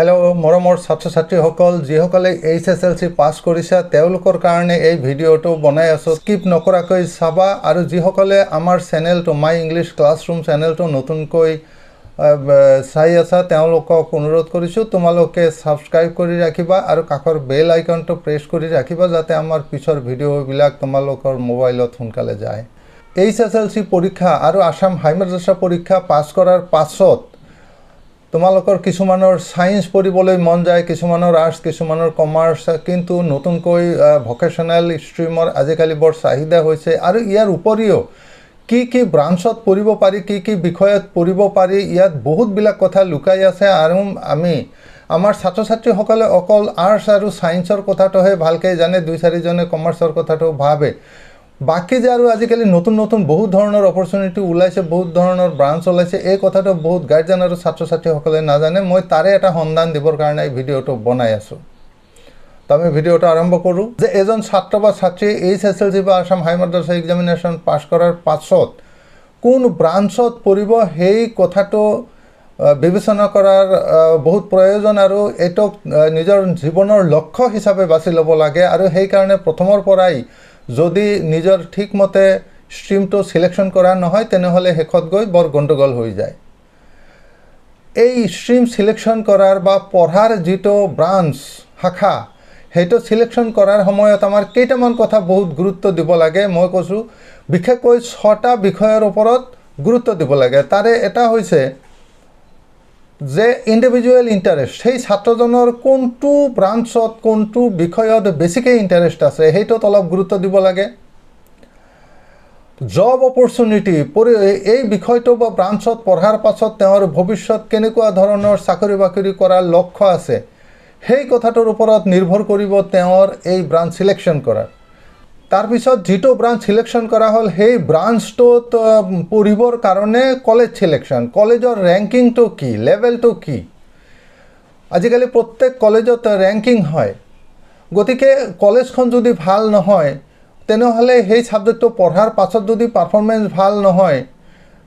hello' মৰমৰ ছাত্ৰ ছাত্ৰীসকল যিসকলে H S L C pass কৰিছা তেওঁলোকৰ কাৰণে এই ভিডিঅ'টো বনাই আছোঁ স্কিপ নকৰাকৈ চাবা আৰু যিসকলে আমাৰ চেনেলটো মাই ইংলিছ ক্লাছৰুম চেনেলটো নতুনকৈ চাই আছা তেওঁলোকক অনুৰোধ কৰিছোঁ তোমালোকে ছাবস্ক্ৰাইব কৰি ৰাখিবা আৰু কাষৰ বেল আইকনটো প্ৰেছ কৰি ৰাখিবা যাতে আমাৰ পিছৰ ভিডিঅ'বিলাক তোমালোকৰ মোবাইলত সোনকালে যায় এইচ এছ এল চি পৰীক্ষা আৰু আছাম হাইমাৰ্জাছা পৰীক্ষা পাছ কৰাৰ পাছত তোমালোকৰ কিছুমানৰ ছায়েঞ্চ পঢ়িবলৈ মন যায় কিছুমানৰ আৰ্টছ কিছুমানৰ কমাৰ্চ কিন্তু নতুনকৈ ভকেশ্যনেল ষ্ট্ৰীমৰ আজিকালি বৰ চাহিদা হৈছে আৰু ইয়াৰ উপৰিও কি কি ব্ৰাঞ্চত পঢ়িব পাৰি কি কি বিষয়ত পঢ়িব পাৰি ইয়াত বহুতবিলাক কথা লুকাই আছে আৰু আমি আমাৰ ছাত্ৰ ছাত্ৰীসকলে অকল আৰ্টছ আৰু ছায়েঞ্চৰ কথাটোহে ভালকৈ জানে দুই চাৰিজনে কমাৰ্চৰ কথাটো ভাবে বাকী যে আৰু আজিকালি নতুন নতুন বহুত ধৰণৰ অপৰচুনিটি ওলাইছে বহুত ধৰণৰ ব্ৰাঞ্চ ওলাইছে এই কথাটো বহুত গাৰ্জেন আৰু ছাত্ৰ ছাত্ৰীসকলে নাজানে মই তাৰে এটা সন্ধান দিবৰ কাৰণে এই ভিডিঅ'টো বনাই আছোঁ তো আমি ভিডিঅ'টো আৰম্ভ কৰোঁ যে এজন ছাত্ৰ বা ছাত্ৰীয়ে এইচ এছ এল চি বা আছাম হাই মাদ্ৰাছা এক্সামিনেশ্যন পাছ কৰাৰ পাছত কোন ব্ৰাঞ্চত পৰিব সেই কথাটো বিবেচনা কৰাৰ বহুত প্ৰয়োজন আৰু এইটোক নিজৰ জীৱনৰ লক্ষ্য হিচাপে বাছি ল'ব লাগে আৰু সেইকাৰণে প্ৰথমৰ পৰাই যদি নিজৰ ঠিকমতে ষ্ট্ৰীমটো চিলেকশ্যন কৰা নহয় তেনেহ'লে শেষত গৈ বৰ গণ্ডগোল হৈ যায় এই ষ্ট্ৰীম চিলেকশ্যন কৰাৰ বা পঢ়াৰ যিটো ব্ৰাঞ্চ শাখা সেইটো চিলেকশ্যন কৰাৰ সময়ত আমাৰ কেইটামান কথা বহুত গুৰুত্ব দিব লাগে মই কৈছোঁ বিশেষকৈ ছটা বিষয়ৰ ওপৰত গুৰুত্ব দিব লাগে তাৰে এটা হৈছে যে ইণ্ডিভিজুৱেল ইণ্টাৰেষ্ট সেই ছাত্ৰজনৰ কোনটো ব্ৰাঞ্চত কোনটো বিষয়ত বেছিকৈ ইণ্টাৰেষ্ট আছে সেইটোত অলপ গুৰুত্ব দিব লাগে জব অপৰচুনিটি পৰি এই বিষয়টো বা ব্ৰাঞ্চত পঢ়াৰ পাছত তেওঁৰ ভৱিষ্যত কেনেকুৱা ধৰণৰ চাকৰি বাকৰি কৰাৰ লক্ষ্য আছে সেই কথাটোৰ ওপৰত নিৰ্ভৰ কৰিব তেওঁৰ এই ব্ৰাঞ্চ ছিলেকশ্যন কৰাৰ তাৰপিছত যিটো ব্ৰাঞ্চ ছিলেকশ্যন কৰা হ'ল সেই ব্ৰাঞ্চটোত পঢ়িবৰ কাৰণে কলেজ ছিলেকশ্যন কলেজৰ ৰেংকিংটো কি লেভেলটো কি আজিকালি প্ৰত্যেক কলেজত ৰেংকিং হয় গতিকে কলেজখন যদি ভাল নহয় তেনেহ'লে সেই ছাবজেক্টটো পঢ়াৰ পাছত যদি পাৰফৰ্মেঞ্চ ভাল নহয়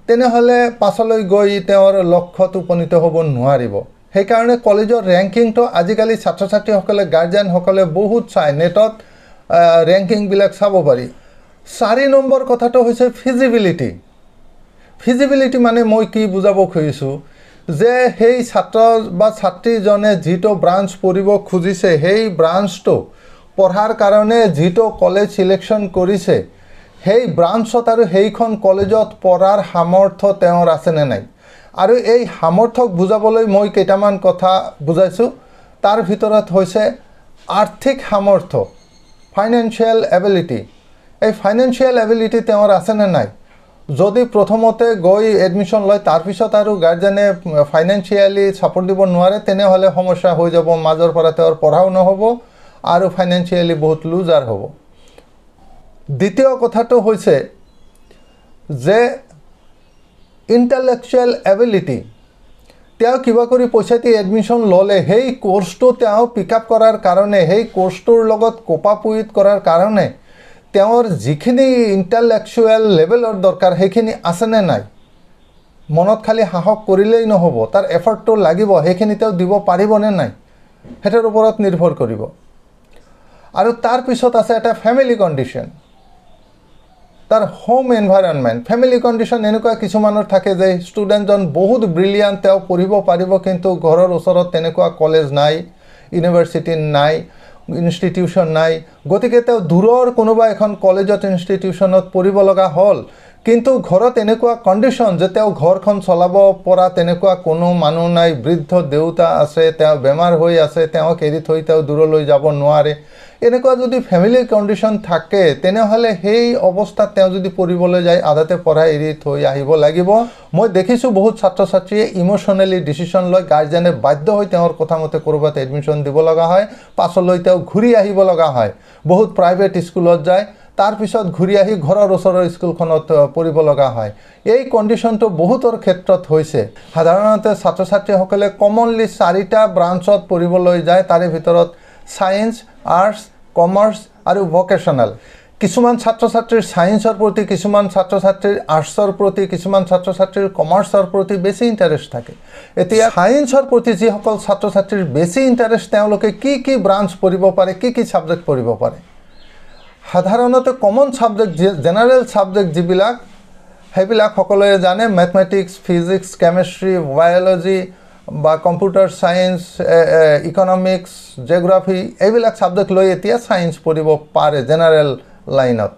তেনেহ'লে পাছলৈ গৈ তেওঁৰ লক্ষ্যত উপনীত হ'ব নোৱাৰিব সেইকাৰণে কলেজৰ ৰেংকিংটো আজিকালি ছাত্ৰ ছাত্ৰীসকলে গাৰ্জেনসকলে বহুত চাই নেটত ৰেংকিংবিলাক চাব পাৰি চাৰি নম্বৰ কথাটো হৈছে ফিজিবিলিটি ফিজিবিলিটি মানে মই কি বুজাব খুজিছোঁ যে সেই ছাত্ৰ বা ছাত্ৰীজনে যিটো ব্ৰাঞ্চ পঢ়িব খুজিছে সেই ব্ৰাঞ্চটো পঢ়াৰ কাৰণে যিটো কলেজ ছিলেকশ্যন কৰিছে সেই ব্ৰাঞ্চত আৰু সেইখন কলেজত পঢ়াৰ সামৰ্থ তেওঁৰ আছেনে নাই আৰু এই সামৰ্থক বুজাবলৈ মই কেইটামান কথা বুজাইছোঁ তাৰ ভিতৰত হৈছে আৰ্থিক সামৰ্থ ফাইনেন্সিয়েল এবিলিটি এই ফাইনেন্সিয়েল এবিলিটি তেওঁৰ আছেনে নাই যদি প্ৰথমতে গৈ এডমিশ্যন লয় তাৰপিছত আৰু গাৰ্জেনে ফাইনেন্সিয়েলি ছাপৰ্ট দিব নোৱাৰে তেনেহ'লে সমস্যা হৈ যাব মাজৰ পৰা তেওঁৰ পঢ়াও নহ'ব আৰু ফাইনেন্সিয়েলি বহুত লুজাৰ হ'ব দ্বিতীয় কথাটো হৈছে যে ইণ্টেলেকচুৱেল এবিলিটি তেওঁ কিবা কৰি পইচা দি এডমিশ্যন ল'লে সেই কোৰ্চটো তেওঁ পিক আপ কৰাৰ কাৰণে সেই কোৰ্চটোৰ লগত কপা পুইত কৰাৰ কাৰণে তেওঁৰ যিখিনি ইণ্টালেকচুৱেল লেভেলৰ দৰকাৰ সেইখিনি আছেনে নাই মনত খালী সাহস কৰিলেই নহ'ব তাৰ এফৰ্টটো লাগিব সেইখিনি তেওঁ দিব পাৰিবনে নাই সেইটোৰ ওপৰত নিৰ্ভৰ কৰিব আৰু তাৰপিছত আছে এটা ফেমিলি কণ্ডিশ্যন তাৰ হোম এনভাইৰনমেন্ট ফ্যামিলি কন্ডিশন এনেকুৱা কিছুমানৰ থাকে যে ষ্টুডেণ্টজন বহুত ব্ৰিলিয়াণ্ট তেওঁ পঢ়িব পাৰিব কিন্তু ঘৰৰ ওচৰত তেনেকুৱা কলেজ নাই ইউনিভাৰ্চিটি নাই ইনষ্টিটিউশ্যন নাই গতিকে তেওঁ দূৰৰ কোনোবা এখন কলেজত ইনষ্টিটিউশ্যনত পঢ়িব লগা হ'ল কিন্তু ঘৰত এনেকুৱা কণ্ডিশ্যন যে তেওঁ ঘৰখন চলাব পৰা তেনেকুৱা কোনো মানুহ নাই বৃদ্ধ দেউতা আছে তেওঁ বেমাৰ হৈ আছে তেওঁক এৰি থৈ তেওঁ দূৰলৈ যাব নোৱাৰে এনেকুৱা যদি ফেমিলি কণ্ডিশ্যন থাকে তেনেহ'লে সেই অৱস্থাত তেওঁ যদি পঢ়িবলৈ যায় আধাতে পঢ়া এৰি থৈ আহিব লাগিব মই দেখিছোঁ বহুত ছাত্ৰ ছাত্ৰীয়ে ইম'চনেলি ডিচিশ্যন লৈ গাৰ্জেনে বাধ্য হৈ তেওঁৰ কথামতে ক'ৰবাত এডমিশ্যন দিব লগা হয় পাছলৈ তেওঁ ঘূৰি আহিব লগা হয় বহুত প্ৰাইভেট স্কুলত যায় তাৰপিছত ঘূৰি আহি ঘৰৰ ওচৰৰ স্কুলখনত পঢ়িব লগা হয় এই কণ্ডিশ্যনটো বহুতৰ ক্ষেত্ৰত হৈছে সাধাৰণতে ছাত্ৰ ছাত্ৰীসকলে কমনলি চাৰিটা ব্ৰাঞ্চত পঢ়িবলৈ যায় তাৰে ভিতৰত ছায়েন্স আৰ্টছ কমাৰ্চ আৰু ভকেশ্যনেল কিছুমান ছাত্ৰ ছাত্ৰীৰ ছায়েন্সৰ প্ৰতি কিছুমান ছাত্ৰ ছাত্ৰীৰ আৰ্টছৰ প্ৰতি কিছুমান ছাত্ৰ ছাত্ৰীৰ কমাৰ্চৰ প্ৰতি বেছি ইণ্টাৰেষ্ট থাকে এতিয়া ছায়েন্সৰ প্ৰতি যিসকল ছাত্ৰ ছাত্ৰীৰ বেছি ইণ্টাৰেষ্ট তেওঁলোকে কি কি ব্ৰাঞ্চ পঢ়িব পাৰে কি কি ছাবজেক্ট পঢ়িব পাৰে সাধাৰণতে কমন ছাবজেক্ট যি জেনেৰেল ছাবজেক্ট যিবিলাক সেইবিলাক সকলোৱে জানে মেথমেটিক্স ফিজিক্স কেমেষ্ট্ৰি বায়'লজি বা কম্পিউটাৰ ছায়েন্স ইকনমিক্স জিঅ'গ্ৰাফি এইবিলাক ছাবজেক্ট লৈ এতিয়া ছায়েঞ্চ পঢ়িব পাৰে জেনেৰেল লাইনত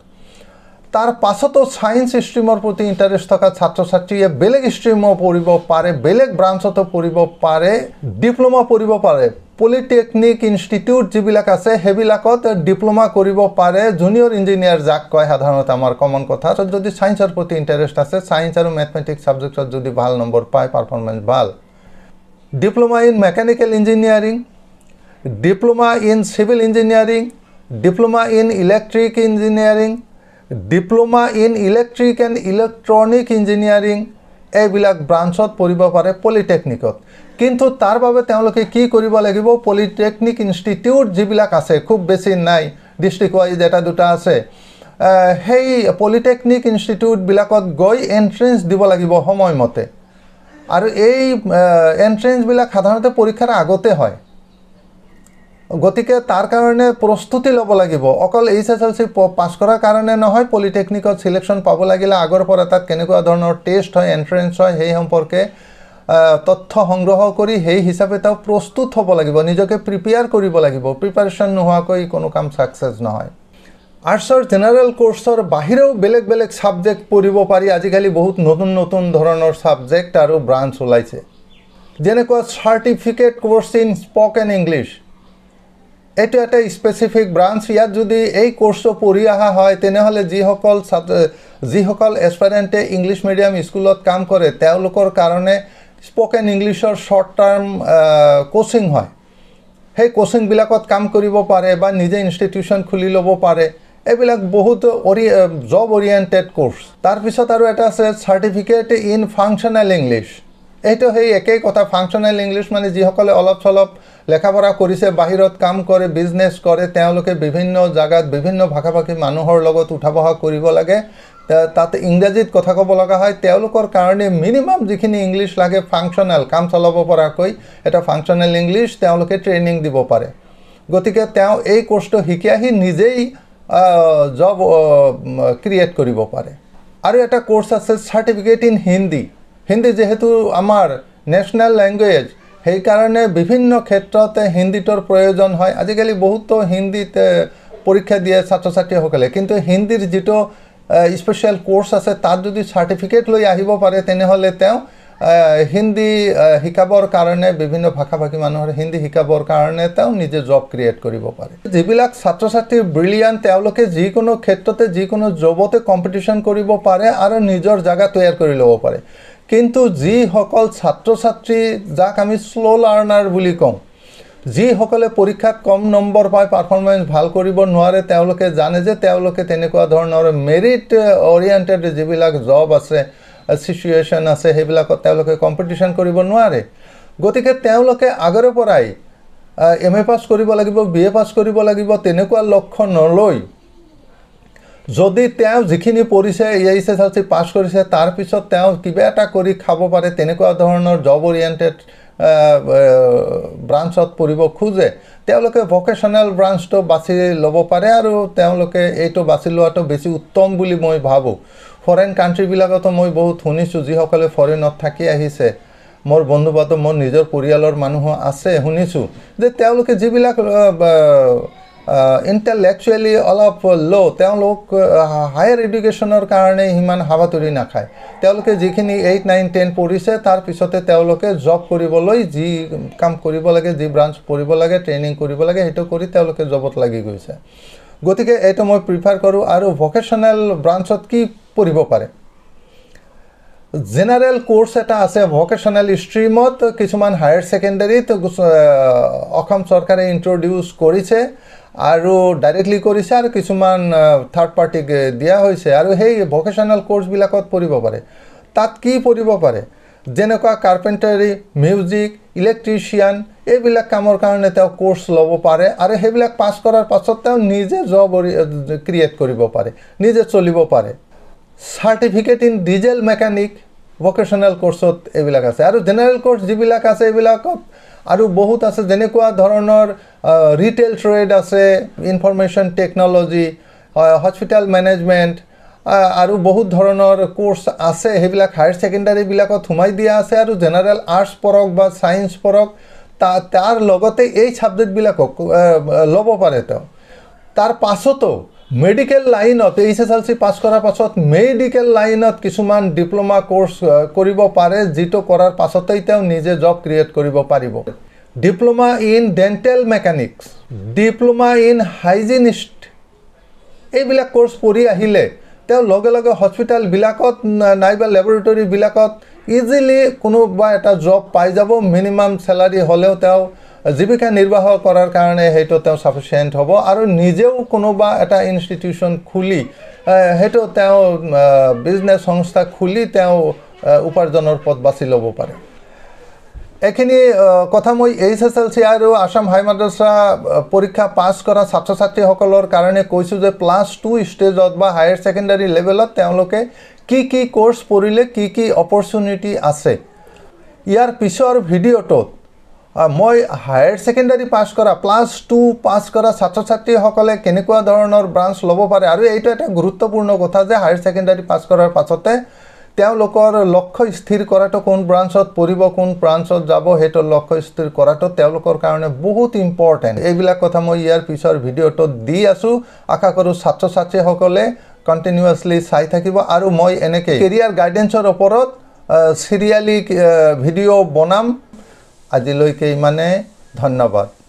তাৰ পাছতো ছায়েন্স ষ্ট্ৰীমৰ প্ৰতি ইণ্টাৰেষ্ট থকা ছাত্ৰ ছাত্ৰীয়ে বেলেগ ষ্ট্ৰীমো পঢ়িব পাৰে বেলেগ ব্ৰাঞ্চতো পঢ়িব পাৰে ডিপ্ল'মা পঢ়িব পাৰে পলিটেকনিক ইনষ্টিটিউট যিবিলাক আছে সেইবিলাকত ডিপ্ল'মা কৰিব পাৰে জুনিয়ৰ ইঞ্জিনিয়াৰ যাক কয় সাধাৰণতে আমাৰ কমন কথা যদি ছায়েন্সৰ প্ৰতি ইণ্টাৰেষ্ট আছে ছায়েন্স আৰু মেথমেটিক্স ছাবজেক্টত যদি ভাল নম্বৰ পায় পাৰফৰ্মেঞ্চ ভাল diploma in mechanical engineering diploma in civil engineering diploma in electric engineering diploma in electric and electronic engineering এইবিলাক ব্ৰাঞ্চত পঢ়িব পাৰে পলিটেকনিকত কিন্তু তাৰ বাবে তেওঁলোকে কি কৰিব লাগিব পলিটেকনিক ইনষ্টিটিউট যিবিলাক আছে খুব বেছি নাই ডিষ্ট্ৰিক্ট ৱাইজ এটা দুটা আছে সেই পলিটেকনিক ইনষ্টিটিউটবিলাকত গৈ এণ্ট্ৰেঞ্চ দিব লাগিব সময়মতে আৰু এই এণ্ট্ৰেঞ্চবিলাক সাধাৰণতে পৰীক্ষাৰ আগতে হয় গতিকে তাৰ কাৰণে প্ৰস্তুতি ল'ব লাগিব অকল H S L C pass কৰাৰ কাৰণে নহয় পলিটেকনিকত চিলেকশ্যন পাব লাগিলে আগৰ পৰা তাত কেনেকুৱা ধৰণৰ টেষ্ট হয় এণ্ট্ৰেঞ্চ হয় সেই সম্পৰ্কে তথ্য সংগ্ৰহ কৰি সেই হিচাপে তেওঁ প্ৰস্তুত হ'ব লাগিব নিজকে প্ৰিপেয়াৰ কৰিব লাগিব প্ৰিপাৰেশ্যন নোহোৱাকৈ কোনো কাম ছাকচেছ নহয় আৰ্টছৰ জেনেৰেল কোৰ্চৰ বাহিৰেও বেলেগ বেলেগ ছাবজেক্ট পঢ়িব পাৰি আজিকালি বহুত নতুন নতুন ধৰণৰ ছাবজেক্ট আৰু ব্ৰাঞ্চ ওলাইছে যেনেকুৱা certificate course in spoken English এইটো এটা স্পেচিফিক ব্ৰাঞ্চ ইয়াত যদি এই কোৰ্চটো পঢ়ি অহা হয় তেনেহ'লে যিসকল ছাত্ৰ যিসকল এক্সপেৰেণ্টে ইংলিছ মিডিয়াম স্কুলত কাম কৰে তেওঁলোকৰ কাৰণে স্পকেন ইংলিছৰ শ্বৰ্ট টাৰ্ম কোচিং হয় সেই কোচিংবিলাকত কাম কৰিব পাৰে বা নিজে ইনষ্টিটিউশ্যন খুলি ল'ব পাৰে এইবিলাক বহুত অৰি জব অৰিয়েণ্টেড কোৰ্চ তাৰপিছত আৰু এটা আছে চাৰ্টিফিকেট ইন ফাংচনেল ইংলিছ এইটো সেই একেই কথা ফাংচনেল ইংলিছ মানে যিসকলে অলপ চলপ লেখা পঢ়া কৰিছে বাহিৰত কাম কৰে বিজনেছ কৰে তেওঁলোকে বিভিন্ন জেগাত বিভিন্ন ভাষা ভাষী মানুহৰ লগত উঠা বহা কৰিব লাগে তাত ইংৰাজীত কথা ক'ব লগা হয় তেওঁলোকৰ কাৰণে মিনিমাম যিখিনি ইংলিছ লাগে ফাংচনেল কাম চলাব পৰাকৈ এটা ফাংচনেল ইংলিছ তেওঁলোকে ট্ৰেইনিং দিব পাৰে গতিকে তেওঁ এই কোৰ্চটো শিকি আহি নিজেই জব ক্ৰিয়েট কৰিব পাৰে আৰু এটা কোৰ্চ আছে চাৰ্টিফিকেট ইন হিন্দী হিন্দী যিহেতু আমাৰ নেশ্যনেল লেংগুৱেজ সেইকাৰণে বিভিন্ন ক্ষেত্ৰতে হিন্দীটোৰ প্ৰয়োজন হয় আজিকালি বহুতো হিন্দীত পৰীক্ষা দিয়ে ছাত্ৰ ছাত্ৰীসকলে কিন্তু হিন্দীৰ যিটো স্পেচিয়েল কোৰ্চ আছে তাত যদি চাৰ্টিফিকেট লৈ আহিব পাৰে তেনেহ'লে তেওঁ হিন্দী শিকাবৰ কাৰণে বিভিন্ন ভাষা ভাষী মানুহৰ হিন্দী শিকাবৰ কাৰণে তেওঁ নিজে জব ক্ৰিয়েট কৰিব পাৰে যিবিলাক ছাত্ৰ ছাত্ৰী ব্ৰিলিয়ান তেওঁলোকে যিকোনো ক্ষেত্ৰতে যিকোনো জবতে কম্পিটিশ্যন কৰিব পাৰে আৰু নিজৰ জেগা তৈয়াৰ কৰি ল'ব পাৰে কিন্তু যিসকল ছাত্ৰ ছাত্ৰী যাক আমি শ্ল' লাৰ্ণাৰ বুলি কওঁ যিসকলে পৰীক্ষাত কম নম্বৰ পায় পাৰ্ফৰ্মেঞ্চ ভাল কৰিব নোৱাৰে তেওঁলোকে জানে যে তেওঁলোকে তেনেকুৱা ধৰণৰ মেৰিট অৰিয়েণ্টেড যিবিলাক জব আছে চিচুৱেশ্যন আছে সেইবিলাকত তেওঁলোকে কম্পিটিশ্যন কৰিব নোৱাৰে গতিকে তেওঁলোকে আগৰে পৰাই এম এ পাছ কৰিব লাগিব বি এ পাছ কৰিব লাগিব তেনেকুৱা লক্ষ্য নলৈ যদি তেওঁ যিখিনি পঢ়িছে এ আই চি চি পাছ কৰিছে তাৰপিছত তেওঁ কিবা এটা কৰি খাব পাৰে তেনেকুৱা ধৰণৰ জব অৰিয়েণ্টেড ব্ৰাঞ্চত পঢ়িব খোজে তেওঁলোকে ভকেশ্যনেল ব্ৰাঞ্চটো বাছি ল'ব পাৰে আৰু তেওঁলোকে এইটো বাছি লোৱাটো বেছি উত্তম বুলি মই ভাবোঁ ফৰেইন কাণ্ট্ৰিবিলাকতো মই বহুত শুনিছোঁ যিসকলে ফৰেইনত থাকি আহিছে মোৰ বন্ধু বান্ধৱ মোৰ নিজৰ পৰিয়ালৰ মানুহো আছে শুনিছোঁ যে তেওঁলোকে যিবিলাক ইণ্টেলেকচুৱেলি অলপ ল' তেওঁলোক হায়াৰ এডুকেশ্যনৰ কাৰণে সিমান হাবাতৰি নাখায় তেওঁলোকে যিখিনি এইট নাইন টেন পঢ়িছে তাৰপিছতে তেওঁলোকে জব কৰিবলৈ যি কাম কৰিব লাগে যি ব্ৰাঞ্চ পঢ়িব লাগে ট্ৰেইনিং কৰিব লাগে সেইটো কৰি তেওঁলোকে জবত লাগি গৈছে গতিকে এইটো মই প্ৰিফাৰ কৰোঁ আৰু ভকেশ্যনেল ব্ৰাঞ্চত কি পঢ়িব পাৰে জেনেৰেল কোৰ্চ এটা আছে ভকেশ্যনেল ষ্ট্ৰীমত কিছুমান হায়াৰ ছেকেণ্ডেৰীত অসম চৰকাৰে ইণ্ট্ৰডিউচ কৰিছে আৰু ডাইৰেক্টলি কৰিছে আৰু কিছুমান থাৰ্ড পাৰ্টিক দিয়া হৈছে আৰু সেই ভকেশ্যনেল কোৰ্চবিলাকত পঢ়িব পাৰে তাত কি পঢ়িব পাৰে যেনেকুৱা কাৰ্পেণ্টাৰী মিউজিক ইলেক্ট্ৰিচিয়ান এইবিলাক কামৰ কাৰণে তেওঁ কোৰ্চ ল'ব পাৰে আৰু সেইবিলাক পাছ কৰাৰ পাছত তেওঁ নিজে জব ক্ৰিয়েট কৰিব পাৰে নিজে চলিব পাৰে certificate in diesel mechanic vocational কোৰ্চত এইবিলাক আছে আৰু জেনেৰেল কোৰ্চ যিবিলাক আছে এইবিলাকত আৰু বহুত আছে যেনেকুৱা ধৰণৰ ৰিটেইল ট্ৰেড আছে ইনফৰ্মেশ্যন টেকন'লজি হস্পিটেল মেনেজমেণ্ট আৰু বহুত ধৰণৰ কোৰ্চ আছে সেইবিলাক হায়াৰ ছেকেণ্ডাৰীবিলাকত সোমাই দিয়া আছে আৰু জেনেৰেল আৰ্টছ পঢ়ক বা ছায়েন্স পঢ়ক তা তাৰ লগতে এই ছাবজেক্টবিলাকক ল'ব পাৰে তেওঁ তাৰ পাছতো মেডিকেল লাইনত H S L C pass কৰাৰ পাছত মেডিকেল লাইনত কিছুমান ডিপ্ল'মা কৰ্চ কৰিব পাৰে যিটো কৰাৰ পাছতেই তেওঁ নিজে জব ক্ৰিয়েট কৰিব পাৰিব diploma in dental mechanics diploma in hygienist এইবিলাক কৰ্চ পঢ়ি আহিলে তেওঁ লগে লগে হস্পিটেলবিলাকত নাইবা লেবৰেটৰীবিলাকত ইজিলি কোনোবা এটা জব পাই যাব মিনিমাম চেলাৰী হ'লেও তেওঁ জীৱিকা নিৰ্বাহ কৰাৰ কাৰণে সেইটো তেওঁ চাফিচিয়েণ্ট হ'ব আৰু নিজেও কোনোবা এটা ইনষ্টিটিউশ্যন খুলি সেইটো তেওঁ বিজনেছ সংস্থা খুলি তেওঁ উপাৰ্জনৰ পথ বাছি ল'ব পাৰে এইখিনি কথা মই এইচ এছ এল চি আৰু আছাম হাই মাদ্ৰাছা পৰীক্ষা পাছ কৰা ছাত্ৰ ছাত্ৰীসকলৰ কাৰণে কৈছোঁ যে প্লাছ টু ষ্টেজত বা হায়াৰ ছেকেণ্ডেৰী লেভেলত তেওঁলোকে কি কি কৰ্চ পঢ়িলে কি কি অপৰচুনিটি আছে ইয়াৰ পিছৰ ভিডিঅ'টোত মই হায়াৰ ছেকেণ্ডাৰী পাছ কৰা প্লাছ টু পাছ কৰা ছাত্ৰ ছাত্ৰীসকলে কেনেকুৱা ধৰণৰ ব্ৰাঞ্চ ল'ব পাৰে আৰু এইটো এটা গুৰুত্বপূৰ্ণ কথা যে হায়াৰ ছেকেণ্ডাৰী পাছ কৰাৰ পাছতে তেওঁলোকৰ লক্ষ্য স্থিৰ কৰাটো কোন ব্ৰাঞ্চত পৰিব কোন ব্ৰাঞ্চত যাব সেইটো লক্ষ্য স্থিৰ কৰাটো তেওঁলোকৰ কাৰণে বহুত ইম্পৰ্টেণ্ট এইবিলাক কথা মই ইয়াৰ পিছৰ ভিডিঅ'টোত দি আছোঁ আশা কৰোঁ ছাত্ৰ ছাত্ৰীসকলে কণ্টিনিউৱাছলি চাই থাকিব আৰু মই এনেকৈ কেৰিয়াৰ গাইডেঞ্চৰ ওপৰত চিৰিয়েলি ভিডিঅ' বনাম আজিলৈকে ইমানে ধন্যবাদ